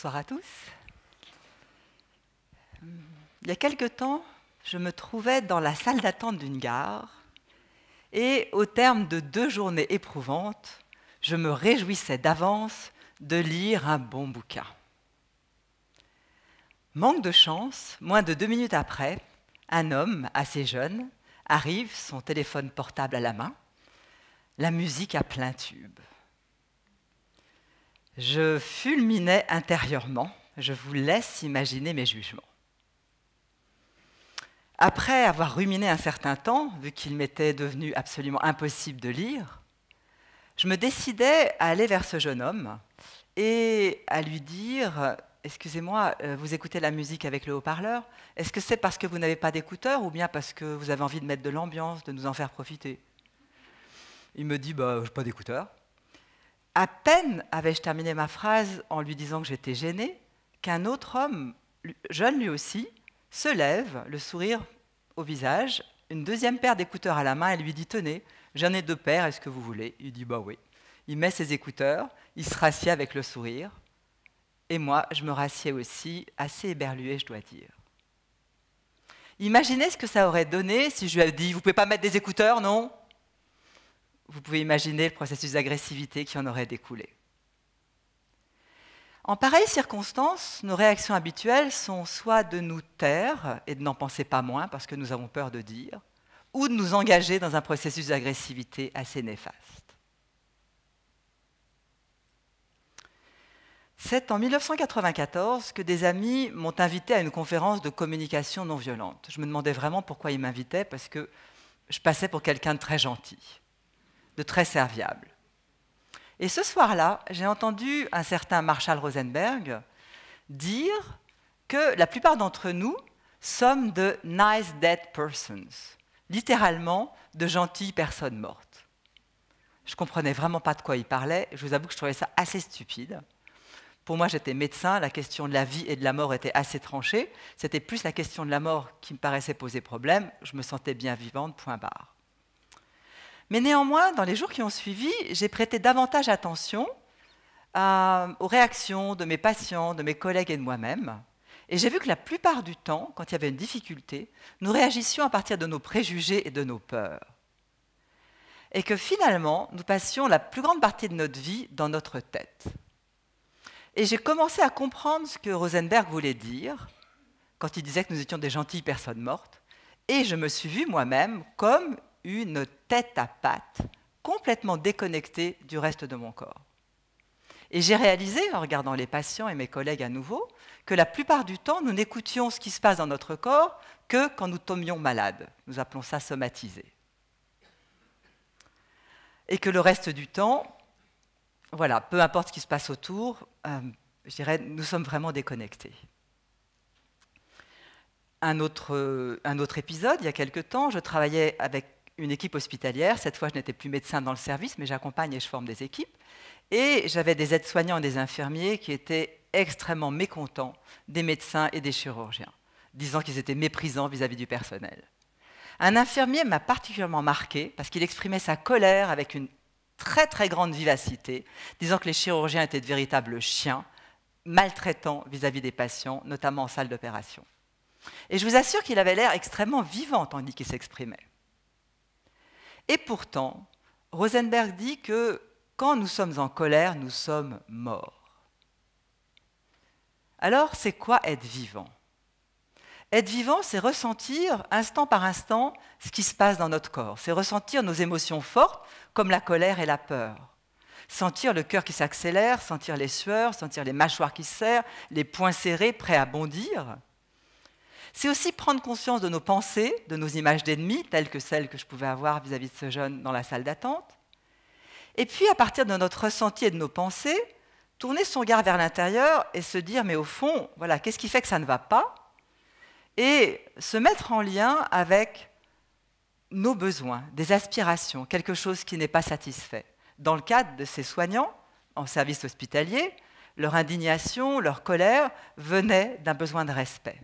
Bonsoir à tous. Il y a quelque temps, je me trouvais dans la salle d'attente d'une gare et au terme de deux journées éprouvantes, je me réjouissais d'avance de lire un bon bouquin. Manque de chance, moins de deux minutes après, un homme assez jeune arrive, son téléphone portable à la main, la musique à plein tube. Je fulminais intérieurement, je vous laisse imaginer mes jugements. Après avoir ruminé un certain temps, vu qu'il m'était devenu absolument impossible de lire, je me décidais à aller vers ce jeune homme et à lui dire Excusez-moi, euh, vous écoutez la musique avec le haut-parleur Est-ce que c'est parce que vous n'avez pas d'écouteurs ou bien parce que vous avez envie de mettre de l'ambiance, de nous en faire profiter Il me dit Bah, je pas d'écouteurs. À peine avais-je terminé ma phrase en lui disant que j'étais gênée, qu'un autre homme, jeune lui aussi, se lève, le sourire au visage, une deuxième paire d'écouteurs à la main et lui dit Tenez, j'en ai deux paires, est-ce que vous voulez Il dit Bah oui. Il met ses écouteurs, il se rassied avec le sourire. Et moi, je me rassieds aussi, assez éberlué, je dois dire. Imaginez ce que ça aurait donné si je lui avais dit Vous pouvez pas mettre des écouteurs, non vous pouvez imaginer le processus d'agressivité qui en aurait découlé. En pareilles circonstances, nos réactions habituelles sont soit de nous taire et de n'en penser pas moins parce que nous avons peur de dire, ou de nous engager dans un processus d'agressivité assez néfaste. C'est en 1994 que des amis m'ont invité à une conférence de communication non violente. Je me demandais vraiment pourquoi ils m'invitaient parce que je passais pour quelqu'un de très gentil de très serviable. Et ce soir-là, j'ai entendu un certain Marshall Rosenberg dire que la plupart d'entre nous sommes de nice dead persons, littéralement de gentilles personnes mortes. Je ne comprenais vraiment pas de quoi il parlait, je vous avoue que je trouvais ça assez stupide. Pour moi, j'étais médecin, la question de la vie et de la mort était assez tranchée, c'était plus la question de la mort qui me paraissait poser problème, je me sentais bien vivante, point barre. Mais néanmoins, dans les jours qui ont suivi, j'ai prêté davantage attention euh, aux réactions de mes patients, de mes collègues et de moi-même. Et j'ai vu que la plupart du temps, quand il y avait une difficulté, nous réagissions à partir de nos préjugés et de nos peurs. Et que finalement, nous passions la plus grande partie de notre vie dans notre tête. Et j'ai commencé à comprendre ce que Rosenberg voulait dire quand il disait que nous étions des gentilles personnes mortes. Et je me suis vue moi-même comme une tête à pattes complètement déconnectée du reste de mon corps. Et j'ai réalisé, en regardant les patients et mes collègues à nouveau, que la plupart du temps, nous n'écoutions ce qui se passe dans notre corps que quand nous tombions malades. Nous appelons ça somatiser. Et que le reste du temps, voilà, peu importe ce qui se passe autour, euh, je dirais, nous sommes vraiment déconnectés. Un autre, euh, un autre épisode, il y a quelque temps, je travaillais avec une équipe hospitalière. Cette fois, je n'étais plus médecin dans le service, mais j'accompagne et je forme des équipes. Et j'avais des aides-soignants et des infirmiers qui étaient extrêmement mécontents des médecins et des chirurgiens, disant qu'ils étaient méprisants vis-à-vis du personnel. Un infirmier m'a particulièrement marqué parce qu'il exprimait sa colère avec une très très grande vivacité, disant que les chirurgiens étaient de véritables chiens, maltraitants vis à -vis des patients, notamment en salle d'opération. Et je vous assure qu'il avait l'air extrêmement vivant tandis qu'il s'exprimait. Et pourtant, Rosenberg dit que quand nous sommes en colère, nous sommes morts. Alors, c'est quoi être vivant Être vivant, c'est ressentir instant par instant ce qui se passe dans notre corps. C'est ressentir nos émotions fortes, comme la colère et la peur. Sentir le cœur qui s'accélère, sentir les sueurs, sentir les mâchoires qui se serrent, les poings serrés, prêts à bondir. C'est aussi prendre conscience de nos pensées, de nos images d'ennemis, telles que celles que je pouvais avoir vis-à-vis de ce jeune dans la salle d'attente. Et puis, à partir de notre ressenti et de nos pensées, tourner son regard vers l'intérieur et se dire, mais au fond, voilà, qu'est-ce qui fait que ça ne va pas Et se mettre en lien avec nos besoins, des aspirations, quelque chose qui n'est pas satisfait. Dans le cadre de ces soignants en service hospitalier, leur indignation, leur colère venaient d'un besoin de respect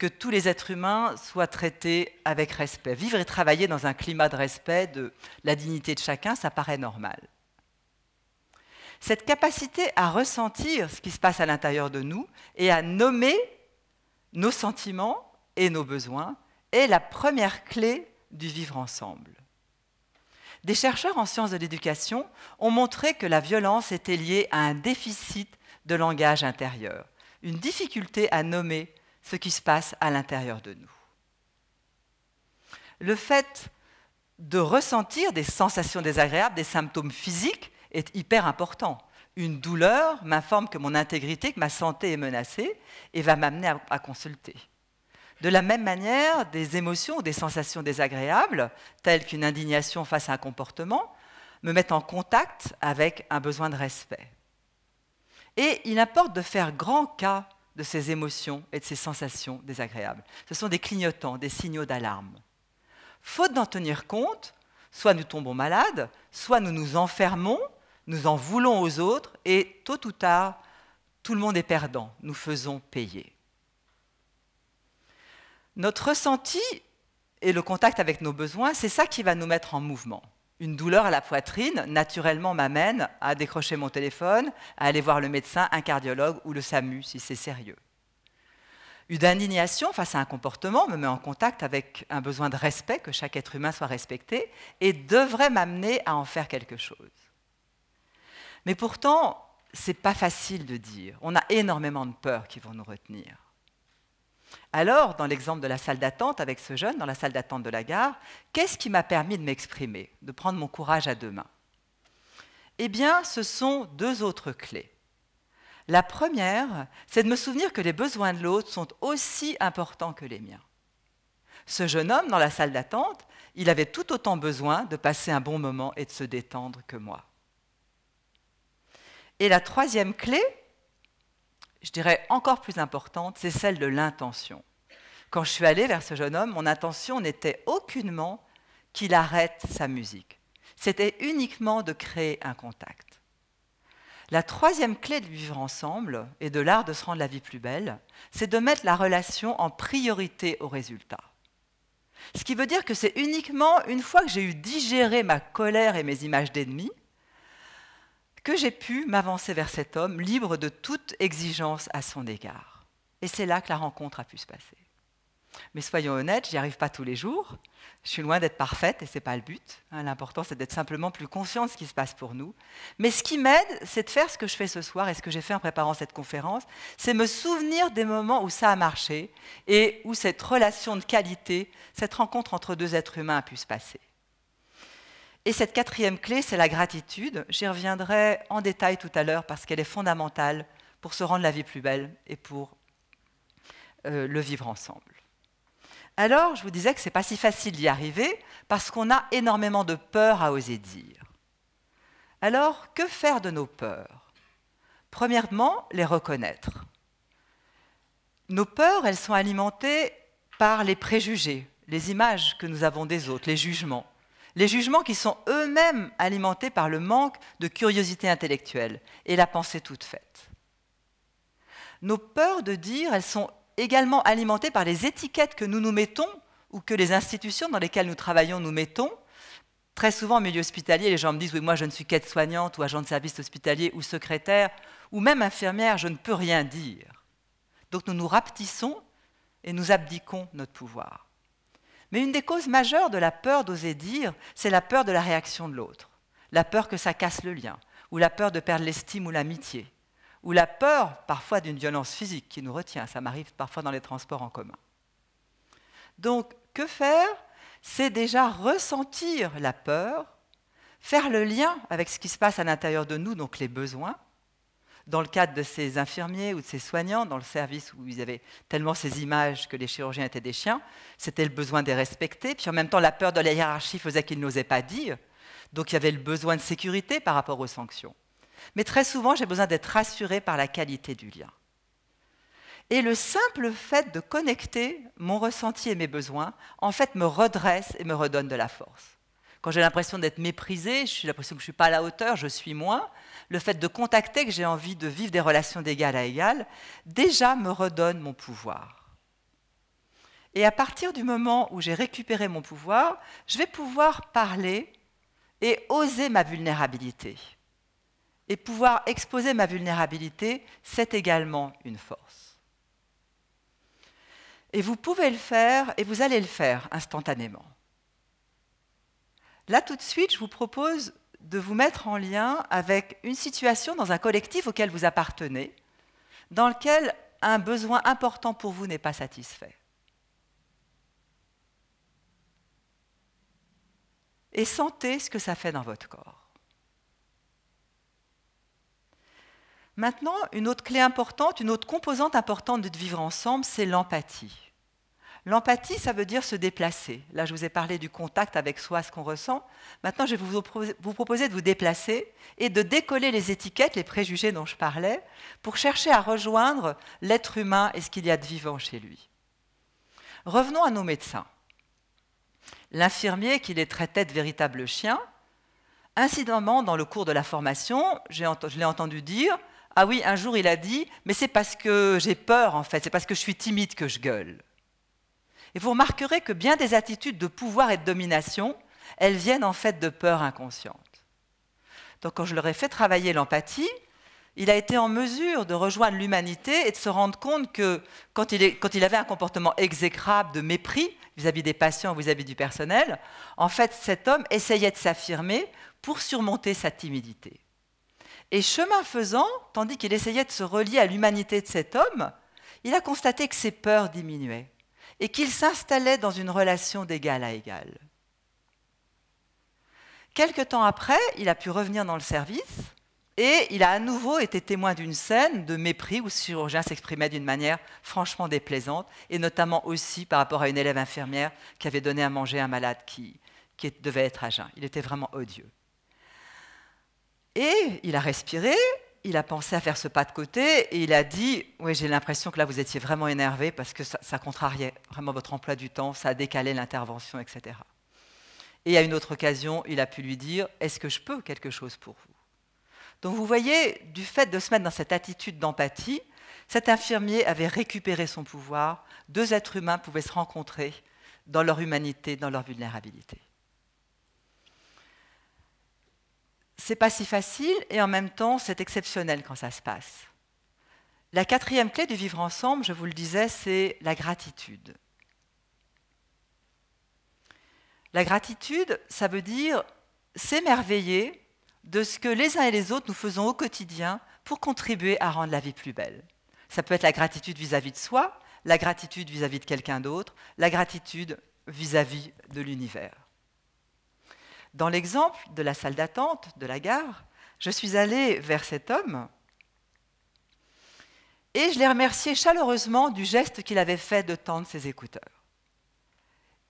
que tous les êtres humains soient traités avec respect. Vivre et travailler dans un climat de respect de la dignité de chacun, ça paraît normal. Cette capacité à ressentir ce qui se passe à l'intérieur de nous et à nommer nos sentiments et nos besoins est la première clé du vivre ensemble. Des chercheurs en sciences de l'éducation ont montré que la violence était liée à un déficit de langage intérieur, une difficulté à nommer ce qui se passe à l'intérieur de nous. Le fait de ressentir des sensations désagréables, des symptômes physiques, est hyper important. Une douleur m'informe que mon intégrité, que ma santé est menacée et va m'amener à, consulter. De la même manière, des émotions ou des sensations désagréables, telles qu'une indignation face à un comportement, me mettent en contact avec un besoin de respect. Et il importe de faire grand cas de ces émotions et de ces sensations désagréables. Ce sont des clignotants, des signaux d'alarme. Faute d'en tenir compte, soit nous tombons malades, soit nous nous enfermons, nous en voulons aux autres, et tôt ou tard, tout le monde est perdant, nous faisons payer. Notre ressenti et le contact avec nos besoins, c'est ça qui va nous mettre en mouvement une douleur à la poitrine, naturellement m'amène à décrocher mon téléphone, à aller voir le médecin, un cardiologue ou le SAMU si c'est sérieux. Une indignation face à un comportement me met en contact avec un besoin de respect, que chaque être humain soit respecté, et devrait m'amener à en faire quelque chose. Mais pourtant, n'est pas facile de dire. On a énormément de peurs qui vont nous retenir. Alors, dans l'exemple de la salle d'attente avec ce jeune, dans la salle d'attente de la gare, qu'est-ce qui m'a permis de m'exprimer, de prendre mon courage à deux mains Eh bien, ce sont deux autres clés. La première, c'est de me souvenir que les besoins de l'autre sont aussi importants que les miens. Ce jeune homme, dans la salle d'attente, il avait tout autant besoin de passer un bon moment et de se détendre que moi. Et la troisième clé, je dirais encore plus importante, c'est celle de l'intention. Quand je suis allée vers ce jeune homme, mon intention n'était aucunement qu'il arrête sa musique. C'était uniquement de créer un contact. La troisième clé de vivre ensemble et de l'art de se rendre la vie plus belle, c'est de mettre la relation en priorité au résultat. Ce qui veut dire que c'est uniquement une fois que j'ai eu digéré ma colère et mes images d'ennemis que j'ai pu m'avancer vers cet homme libre de toute exigence à son égard. Et c'est là que la rencontre a pu se passer. Mais soyons honnêtes, j'y arrive pas tous les jours. Je suis loin d'être parfaite et c'est pas le but. Hein. L'important, c'est d'être simplement plus conscient de ce qui se passe pour nous. Mais ce qui m'aide, c'est de faire ce que je fais ce soir et ce que j'ai fait en préparant cette conférence, c'est me souvenir des moments où ça a marché et où cette relation de qualité, cette rencontre entre deux êtres humains a pu se passer. Et cette quatrième clé, c'est la gratitude. J'y reviendrai en détail tout à l'heure parce qu'elle est fondamentale pour se rendre la vie plus belle et pour euh, le vivre ensemble. Alors, je vous disais que ce n'est pas si facile d'y arriver parce qu'on a énormément de peur à oser dire. Alors, que faire de nos peurs Premièrement, les reconnaître. Nos peurs, elles sont alimentées par les préjugés, les images que nous avons des autres, les jugements. Les jugements qui sont eux-mêmes alimentés par le manque de curiosité intellectuelle et la pensée toute faite. Nos peurs de dire, elles sont également alimentées par les étiquettes que nous nous mettons ou que les institutions dans lesquelles nous travaillons nous mettons. Très souvent, en milieu hospitalier, les gens me disent Oui, moi je ne suis qu'aide-soignante ou agent de service hospitalier ou secrétaire ou même infirmière, je ne peux rien dire. Donc nous nous rapetissons et nous abdiquons notre pouvoir. Mais une des causes majeures de la peur d'oser dire, c'est la peur de la réaction de l'autre, la peur que ça casse le lien, ou la peur de perdre l'estime ou l'amitié, ou la peur parfois d'une violence physique qui nous retient, ça m'arrive parfois dans les transports en commun. Donc, que faire C'est déjà ressentir la peur, faire le lien avec ce qui se passe à l'intérieur de nous, donc les besoins, dans le cadre de ces infirmiers ou de ces soignants, dans le service où ils avaient tellement ces images que les chirurgiens étaient des chiens, c'était le besoin de les respecter, puis en même temps la peur de la hiérarchie faisait qu'ils n'osaient pas dire, donc il y avait le besoin de sécurité par rapport aux sanctions. Mais très souvent, j'ai besoin d'être rassuré par la qualité du lien. Et le simple fait de connecter mon ressenti et mes besoins, en fait, me redresse et me redonne de la force. Quand j'ai l'impression d'être méprisé, j'ai l'impression que je ne suis pas à la hauteur, je suis moi, le fait de contacter que j'ai envie de vivre des relations d'égal à égal, déjà me redonne mon pouvoir. Et à partir du moment où j'ai récupéré mon pouvoir, je vais pouvoir parler et oser ma vulnérabilité. Et pouvoir exposer ma vulnérabilité, c'est également une force. Et vous pouvez le faire et vous allez le faire instantanément. Là, tout de suite, je vous propose de vous mettre en lien avec une situation dans un collectif auquel vous appartenez, dans lequel un besoin important pour vous n'est pas satisfait. Et sentez ce que ça fait dans votre corps. Maintenant, une autre clé importante, une autre composante importante de vivre ensemble, c'est l'empathie. L'empathie, ça veut dire se déplacer. Là, je vous ai parlé du contact avec soi, ce qu'on ressent. Maintenant, je vais vous, proposer de vous déplacer et de décoller les étiquettes, les préjugés dont je parlais, pour chercher à rejoindre l'être humain et ce qu'il y a de vivant chez lui. Revenons à nos médecins. L'infirmier qui les traitait de véritables chiens, incidemment, dans le cours de la formation, je l'ai entendu dire Ah oui, un jour il a dit, mais c'est parce que j'ai peur en fait, c'est parce que je suis timide que je gueule. Et vous remarquerez que bien des attitudes de pouvoir et de domination, elles viennent en fait de peur inconsciente. Donc quand je leur ai fait travailler l'empathie, il a été en mesure de rejoindre l'humanité et de se rendre compte que quand il, avait un comportement exécrable de mépris vis-à-vis des patients, vis à -vis du personnel, en fait cet homme essayait de s'affirmer pour surmonter sa timidité. Et chemin faisant, tandis qu'il essayait de se relier à l'humanité de cet homme, il a constaté que ses peurs diminuaient et qu'il s'installait dans une relation d'égal à égal. Quelque temps après, il a pu revenir dans le service et il a à nouveau été témoin d'une scène de mépris où le chirurgien s'exprimait d'une manière franchement déplaisante et notamment aussi par rapport à une élève infirmière qui avait donné à manger à un malade qui, qui devait être à jeun. Il était vraiment odieux. Et il a respiré il a pensé à faire ce pas de côté et il a dit Oui, j'ai l'impression que là, vous étiez vraiment énervé parce que ça, contrariait vraiment votre emploi du temps, ça a décalé l'intervention, etc. Et à une autre occasion, il a pu lui dire Est-ce que je peux quelque chose pour vous Donc, vous voyez, du fait de se mettre dans cette attitude d'empathie, cet infirmier avait récupéré son pouvoir deux êtres humains pouvaient se rencontrer dans leur humanité, dans leur vulnérabilité. c'est pas si facile et en même temps, c'est exceptionnel quand ça se passe. La quatrième clé du vivre ensemble, je vous le disais, c'est la gratitude. La gratitude, ça veut dire s'émerveiller de ce que les uns et les autres nous faisons au quotidien pour contribuer à rendre la vie plus belle. Ça peut être la gratitude vis-à-vis de soi, la gratitude vis-à-vis de quelqu'un d'autre, la gratitude vis à -vis de l'univers. Dans l'exemple de la salle d'attente de la gare, je suis allée vers cet homme et je l'ai remercié chaleureusement du geste qu'il avait fait de tendre ses écouteurs.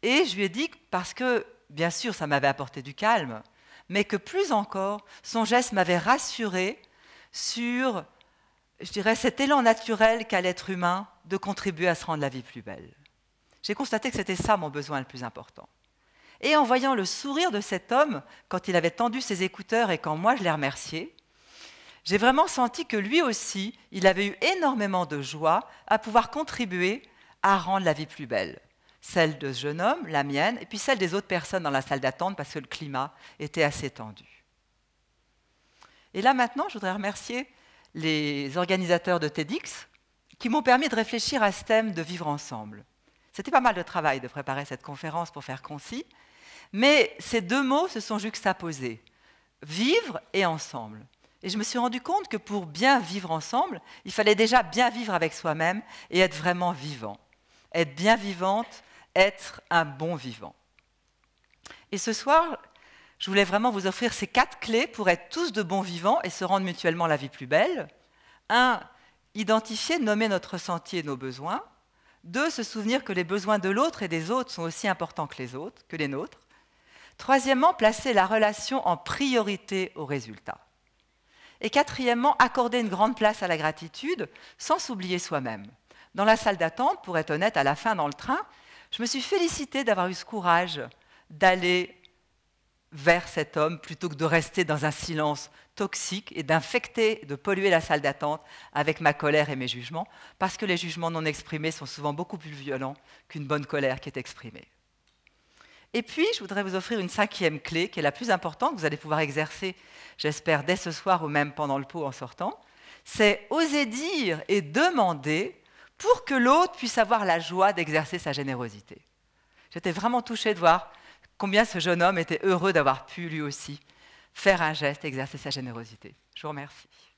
Et je lui ai dit, parce que, bien sûr, ça m'avait apporté du calme, mais que plus encore, son geste m'avait rassuré sur, je dirais, cet élan naturel qu'a l'être humain de contribuer à se rendre la vie plus belle. J'ai constaté que c'était ça mon besoin le plus important. Et en voyant le sourire de cet homme, quand il avait tendu ses écouteurs et quand moi je l'ai remercié, j'ai vraiment senti que lui aussi, il avait eu énormément de joie à pouvoir contribuer à rendre la vie plus belle. Celle de ce jeune homme, la mienne, et puis celle des autres personnes dans la salle d'attente parce que le climat était assez tendu. Et là maintenant, je voudrais remercier les organisateurs de TEDx qui m'ont permis de réfléchir à ce thème de vivre ensemble. C'était pas mal de travail de préparer cette conférence pour faire concis, mais ces deux mots se sont juxtaposés, vivre et ensemble. Et je me suis rendu compte que pour bien vivre ensemble, il fallait déjà bien vivre avec soi-même et être vraiment vivant. Être bien vivante, être un bon vivant. Et ce soir, je voulais vraiment vous offrir ces quatre clés pour être tous de bons vivants et se rendre mutuellement la vie plus belle. Un, Identifier, nommer notre ressenti et nos besoins. Deux, Se souvenir que les besoins de l'autre et des autres sont aussi importants que les autres, que les nôtres. Troisièmement, placer la relation en priorité au résultat. Et quatrièmement, accorder une grande place à la gratitude sans s'oublier soi-même. Dans la salle d'attente, pour être honnête, à la fin dans le train, je me suis félicitée d'avoir eu ce courage d'aller vers cet homme plutôt que de rester dans un silence toxique et d'infecter, de polluer la salle d'attente avec ma colère et mes jugements, parce que les jugements non exprimés sont souvent beaucoup plus violents qu'une bonne colère qui est exprimée. Et puis, je voudrais vous offrir une cinquième clé, qui est la plus importante, que vous allez pouvoir exercer, j'espère, dès ce soir ou même pendant le pot en sortant. C'est oser dire et demander pour que l'autre puisse avoir la joie d'exercer sa générosité. J'étais vraiment touchée de voir combien ce jeune homme était heureux d'avoir pu, lui aussi, faire un geste, exercer sa générosité. Je vous remercie.